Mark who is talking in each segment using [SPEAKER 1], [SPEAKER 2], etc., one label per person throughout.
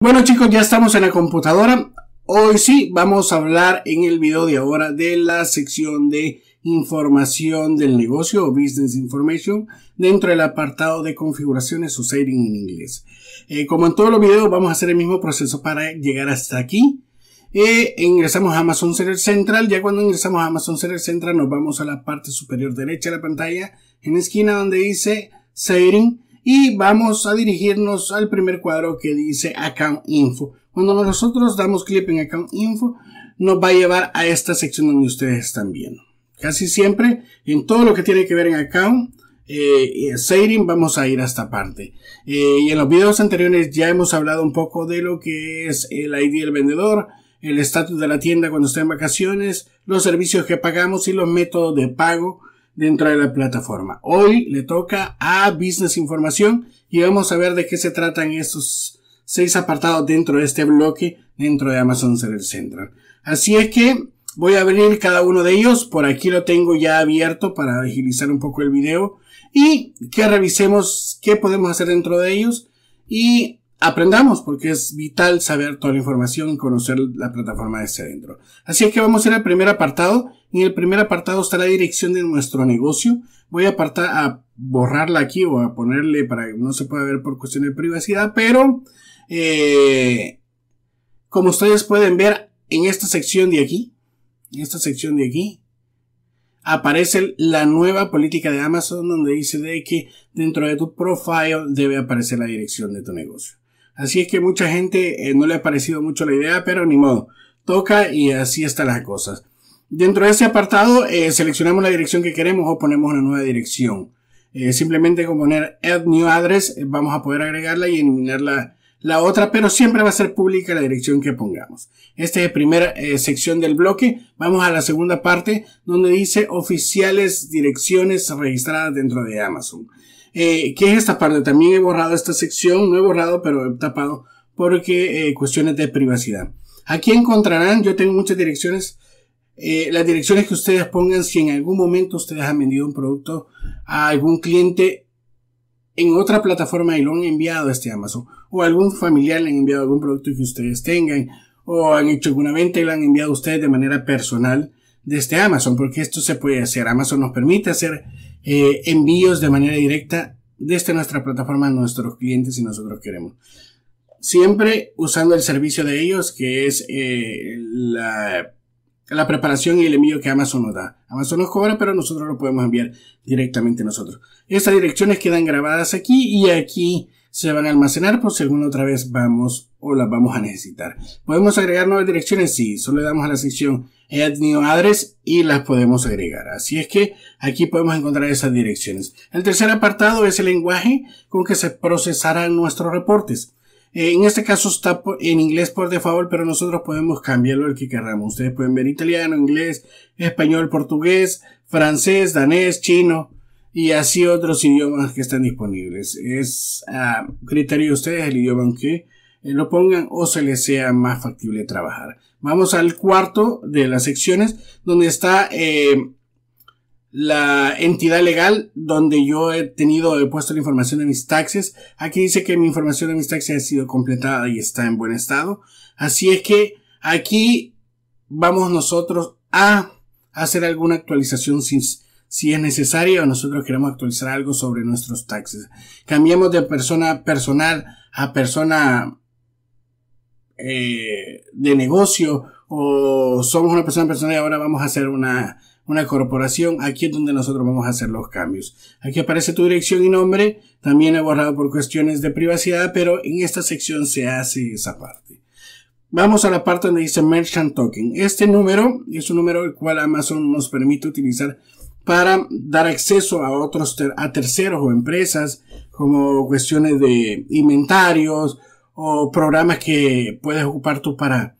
[SPEAKER 1] Bueno chicos, ya estamos en la computadora. Hoy sí, vamos a hablar en el video de ahora de la sección de información del negocio o business information dentro del apartado de configuraciones o setting en inglés. Eh, como en todos los videos, vamos a hacer el mismo proceso para llegar hasta aquí. Eh, ingresamos a Amazon Seller Central. Ya cuando ingresamos a Amazon Seller Central, nos vamos a la parte superior derecha de la pantalla, en la esquina donde dice setting y vamos a dirigirnos al primer cuadro que dice Account Info. Cuando nosotros damos clic en Account Info, nos va a llevar a esta sección donde ustedes están viendo. Casi siempre, en todo lo que tiene que ver en Account, eh, eh vamos a ir a esta parte. Eh, y en los videos anteriores ya hemos hablado un poco de lo que es el ID del vendedor, el estatus de la tienda cuando está en vacaciones, los servicios que pagamos y los métodos de pago dentro de la plataforma. Hoy le toca a Business Información y vamos a ver de qué se tratan estos seis apartados dentro de este bloque dentro de Amazon Server Central. Así es que voy a abrir cada uno de ellos. Por aquí lo tengo ya abierto para agilizar un poco el video y que revisemos qué podemos hacer dentro de ellos y aprendamos, porque es vital saber toda la información y conocer la plataforma desde este adentro. Así es que vamos a ir al primer apartado. En el primer apartado está la dirección de nuestro negocio. Voy a, apartar, a borrarla aquí o a ponerle para que no se pueda ver por cuestión de privacidad, pero eh, como ustedes pueden ver en esta sección de aquí, en esta sección de aquí, aparece la nueva política de Amazon donde dice de que dentro de tu profile debe aparecer la dirección de tu negocio. Así es que mucha gente eh, no le ha parecido mucho la idea, pero ni modo. Toca y así están las cosas. Dentro de ese apartado eh, seleccionamos la dirección que queremos o ponemos una nueva dirección. Eh, simplemente con poner add new address vamos a poder agregarla y eliminar la, la, otra, pero siempre va a ser pública la dirección que pongamos. Esta es la primera sección del bloque. Vamos a la segunda parte donde dice oficiales direcciones registradas dentro de Amazon. Eh, ¿Qué es esta parte? También he borrado esta sección, no he borrado, pero he tapado porque eh, cuestiones de privacidad. Aquí encontrarán, yo tengo muchas direcciones, eh, las direcciones que ustedes pongan si en algún momento ustedes han vendido un producto a algún cliente en otra plataforma y lo han enviado a este Amazon o algún familiar le han enviado algún producto que ustedes tengan o han hecho alguna venta y lo han enviado a ustedes de manera personal de este Amazon porque esto se puede hacer. Amazon nos permite hacer eh, envíos de manera directa desde nuestra plataforma a nuestros clientes si nosotros queremos. Siempre usando el servicio de ellos, que es eh, la, la, preparación y el envío que Amazon nos da. Amazon nos cobra, pero nosotros lo podemos enviar directamente nosotros. Estas direcciones quedan grabadas aquí y aquí se van a almacenar por si alguna otra vez vamos o las vamos a necesitar. Podemos agregar nuevas direcciones, sí, solo le damos a la sección Add New Address y las podemos agregar. Así es que aquí podemos encontrar esas direcciones. El tercer apartado es el lenguaje con que se procesarán nuestros reportes. Eh, en este caso está en inglés por default, pero nosotros podemos cambiarlo al que queramos. Ustedes pueden ver italiano, inglés, español, portugués, francés, danés, chino, y así otros idiomas que están disponibles. Es a criterio de ustedes el idioma que eh, lo pongan o se les sea más factible trabajar. Vamos al cuarto de las secciones donde está eh, la entidad legal donde yo he tenido, he puesto la información de mis taxes. Aquí dice que mi información de mis taxes ha sido completada y está en buen estado. Así es que aquí vamos nosotros a hacer alguna actualización sin si es necesario, nosotros queremos actualizar algo sobre nuestros taxes. cambiamos de persona personal a persona eh, de negocio o somos una persona personal y ahora vamos a hacer una, una corporación. Aquí es donde nosotros vamos a hacer los cambios. Aquí aparece tu dirección y nombre. También he borrado por cuestiones de privacidad, pero en esta sección se hace esa parte. Vamos a la parte donde dice Merchant Token. Este número es un número el cual Amazon nos permite utilizar para dar acceso a otros, a terceros o empresas, como cuestiones de inventarios o programas que puedes ocupar tú para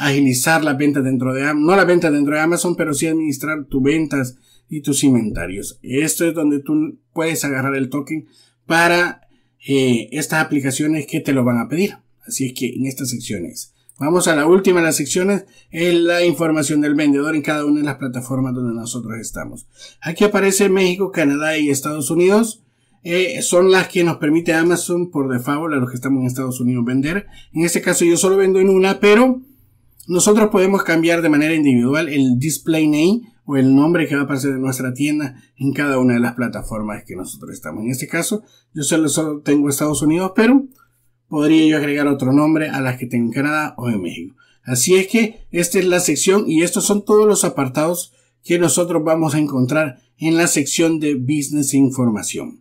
[SPEAKER 1] agilizar la venta dentro de Amazon, no la venta dentro de Amazon, pero sí administrar tus ventas y tus inventarios. Esto es donde tú puedes agarrar el token para eh, estas aplicaciones que te lo van a pedir. Así es que en estas secciones. Vamos a la última de las secciones, es la información del vendedor en cada una de las plataformas donde nosotros estamos. Aquí aparece México, Canadá y Estados Unidos. Eh, son las que nos permite Amazon por default a los que estamos en Estados Unidos vender. En este caso yo solo vendo en una, pero nosotros podemos cambiar de manera individual el display name o el nombre que va a aparecer de nuestra tienda en cada una de las plataformas que nosotros estamos. En este caso, yo solo tengo Estados Unidos, pero podría yo agregar otro nombre a la que tengo en Canadá o en México. Así es que esta es la sección y estos son todos los apartados que nosotros vamos a encontrar en la sección de Business e Información.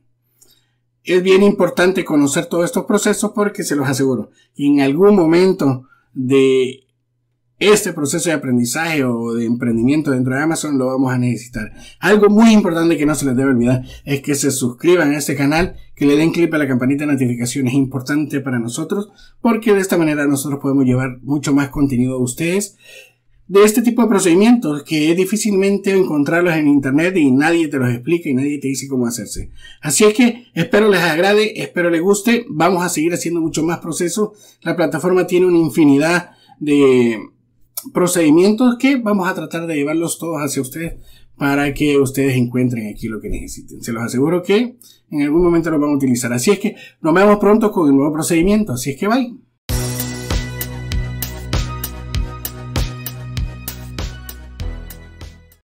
[SPEAKER 1] Es bien importante conocer todos estos procesos porque se los aseguro, en algún momento de este proceso de aprendizaje o de emprendimiento dentro de Amazon lo vamos a necesitar. Algo muy importante que no se les debe olvidar es que se suscriban a este canal, que le den click a la campanita de notificaciones, es importante para nosotros, porque de esta manera nosotros podemos llevar mucho más contenido a ustedes de este tipo de procedimientos que es difícilmente encontrarlos en internet y nadie te los explica y nadie te dice cómo hacerse. Así es que espero les agrade, espero les guste, vamos a seguir haciendo mucho más procesos. La plataforma tiene una infinidad de procedimientos que vamos a tratar de llevarlos todos hacia ustedes para que ustedes encuentren aquí lo que necesiten. Se los aseguro que en algún momento lo van a utilizar. Así es que nos vemos pronto con el nuevo procedimiento. Así es que bye.